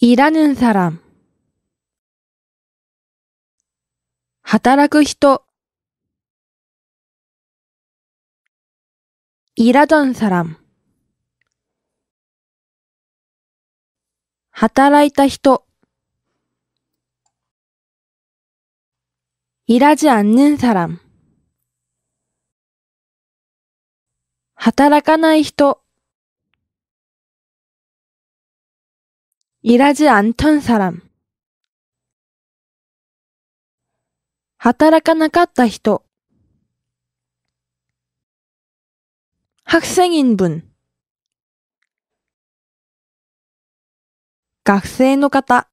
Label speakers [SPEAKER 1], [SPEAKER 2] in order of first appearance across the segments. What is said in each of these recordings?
[SPEAKER 1] 일하는사람働く人일하던사람하타라이타人일하지않는사람働かない人일하지않던사람働かなかった人학생인분学生の方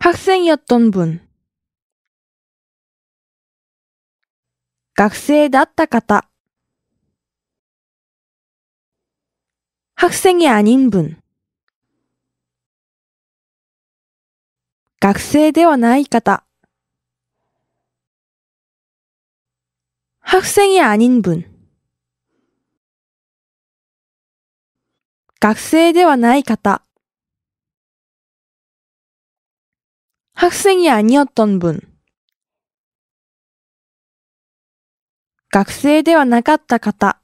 [SPEAKER 1] 학생이었던분学生だった方학생이아닌분学生ではない方。학생이아닌 분。 学生ではない方。학생이아니었던 분。 学生ではなかった方。